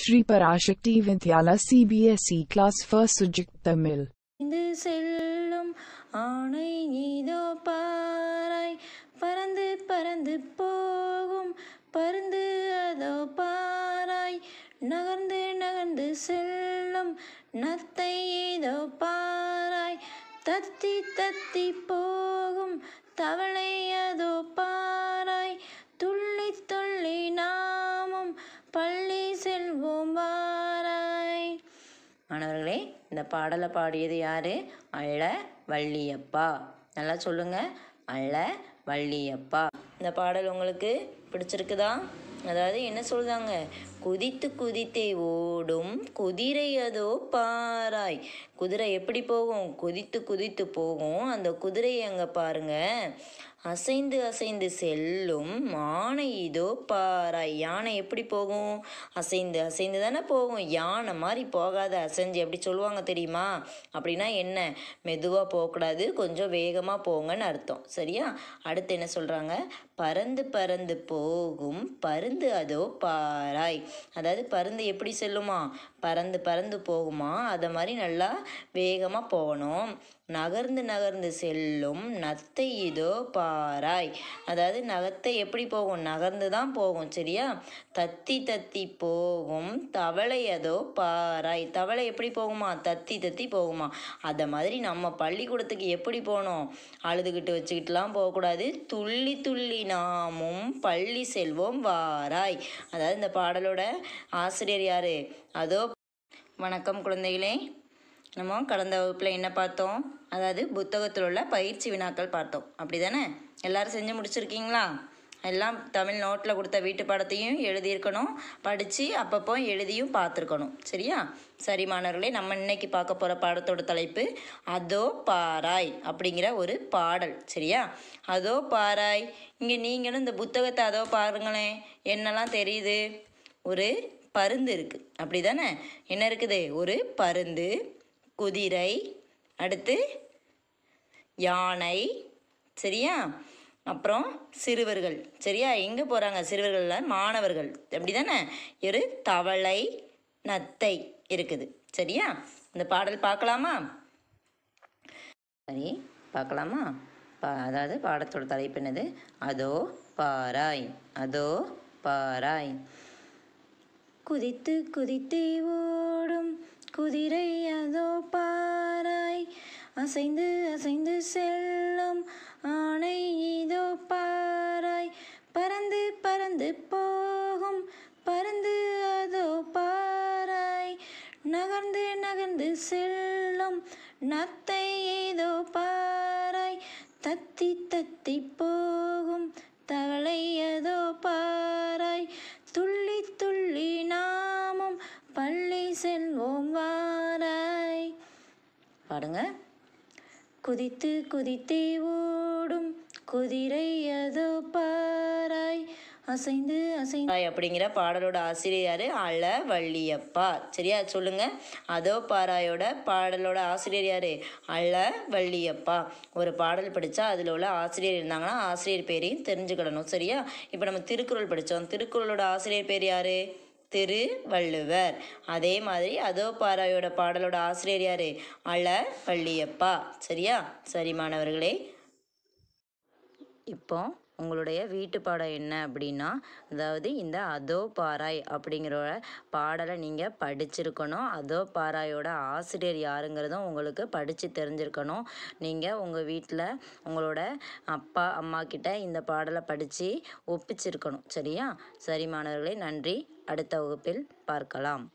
Sri Parasakthi Vidyala CBSE class first subject e Tamil இது செல்லும் ஆணை நீதோ பாராய் பறந்து பறந்து போகும் பருந்து அதோ பாராய் நகர்ந்து நகர்ந்து செல்லும் நத்தை ஏதோ பாராய் தத்தி தத்தி போகும் தவளை இந்த பாடலை பாடியது யார் அழ வள்ளியப்பா நல்லா சொல்லுங்கள் அழ வள்ளியப்பா இந்த பாடல் உங்களுக்கு பிடிச்சிருக்குதா அதாவது என்ன சொல்கிறாங்க குதித்து குதித்தே ஓடும் குதிரை அதோ பாராய் குதிரை எப்படி போகும் குதித்து குதித்து போகும் அந்த குதிரையை அங்கே பாருங்கள் அசைந்து அசைந்து செல்லும் மானை இதோ பாராய் யானை எப்படி போகும் அசைந்து அசைந்து தானே போகும் யானை மாதிரி போகாத அசைஞ்சு எப்படி சொல்லுவாங்க தெரியுமா அப்படின்னா என்ன மெதுவாக போகக்கூடாது கொஞ்சம் வேகமாக போங்கன்னு அர்த்தம் சரியா அடுத்து என்ன சொல்கிறாங்க பறந்து பறந்து போகும் பருந்து அதோ பாராய் அதாவது பருந்து எப்படி செல்லுமா பறந்து பறந்து போகுமா அதை மாதிரி நல்லா வேகமாக போகணும் நகர்ந்து நகர்ந்து செல்லும் நத்தை இதோ பாராய் அதாவது நகத்தை எப்படி போகும் நகர்ந்து தான் போகும் சரியா தத்தி தத்தி போகும் தவளை அதோ பாராய் தவளை எப்படி போகுமா தத்தி தத்தி போகுமா அதை மாதிரி நம்ம பள்ளிக்கூடத்துக்கு எப்படி போகணும் அழுதுகிட்டு வச்சுக்கிட்டுலாம் போகக்கூடாது துள்ளி துள்ளி நாமும் பள்ளி செல்வோம் வாராய் அதாவது இந்த பாடலோட ஆசிரியர் யார் அதோ வணக்கம் குழந்தைகளே நம்ம கடந்த வகுப்பில் என்ன பார்த்தோம் அதாவது புத்தகத்தில் உள்ள பயிற்சி வினாக்கள் பார்த்தோம் அப்படி தானே எல்லோரும் செஞ்சு முடிச்சிருக்கீங்களா எல்லாம் தமிழ் நோட்டில் கொடுத்த வீட்டு படத்தையும் எழுதியிருக்கணும் படித்து அப்பப்போ எழுதியும் பார்த்துருக்கணும் சரியா சரி மாணவர்களே நம்ம இன்னைக்கு பார்க்க போகிற பாடத்தோட தலைப்பு அதோ பாராய் அப்படிங்கிற ஒரு பாடல் சரியா அதோ பாராய் இங்கே நீங்களும் இந்த புத்தகத்தை அதோ பாருங்களேன் என்னெல்லாம் தெரியுது ஒரு பருந்து இருக்குது அப்படி தானே என்ன இருக்குது ஒரு பருந்து குதிரை அடுத்து யானை சரியா அப்புறம் சிறுவர்கள் சரியா எங்கே போகிறாங்க சிறுவர்கள் மாணவர்கள் அப்படி தானே ஒரு தவளை நத்தை இருக்குது சரியா இந்த பாடல் பார்க்கலாமா சரி பார்க்கலாமா பா அதாவது பாடத்தோட தலைப்பு என்னது அதோ பாராய் அதோ பாராய் குதித்து குதித்தேவோ ஓ குதிரை அதோ பாராய் அசைந்து அசைந்து செல்லும் ஆணை இதோ பாராய் பறந்து பறந்து போகும் பறந்து அதோ பாராய் நகர்ந்து நகர்ந்து செல்லும் நத்தை ஏதோ பாராய் தத்தி தத்தி போ பாடுங்க குதித்து குதித்தே ஓடும் குதிரை அதோ பாராய் அசைந்து அசைந்தாய் அப்படிங்கிற பாடலோட ஆசிரியர் அழ வள்ளியப்பா சரியா சொல்லுங்க அதோ பாராயோட பாடலோட ஆசிரியர் யார் அழ வள்ளியப்பா ஒரு பாடல் படித்தா அதில் உள்ள ஆசிரியர் இருந்தாங்கன்னா ஆசிரியர் பேரையும் தெரிஞ்சுக்கிடணும் சரியா இப்போ நம்ம திருக்குறள் படித்தோம் திருக்குறளோட ஆசிரியர் பேர் யார் திருவள்ளுவர் அதே மாதிரி அதோ பாராயோட பாடலோட ஆசிரியர் யார் அழ வள்ளியப்பா சரியா சரி மாணவர்களே இப்போ உங்களுடைய வீட்டு பாடம் என்ன அப்படின்னா அதாவது இந்த அதோ பாராய் அப்படிங்கிற பாடலை நீங்கள் படிச்சிருக்கணும் அதோ பாராயோட ஆசிரியர் யாருங்கிறதும் உங்களுக்கு படித்து தெரிஞ்சிருக்கணும் நீங்கள் உங்கள் வீட்டில் உங்களோட அப்பா அம்மா கிட்ட இந்த பாடலை படித்து ஒப்பிச்சிருக்கணும் சரியா சரி மாணவர்களே நன்றி அடுத்த வகுப்பில் பார்க்கலாம்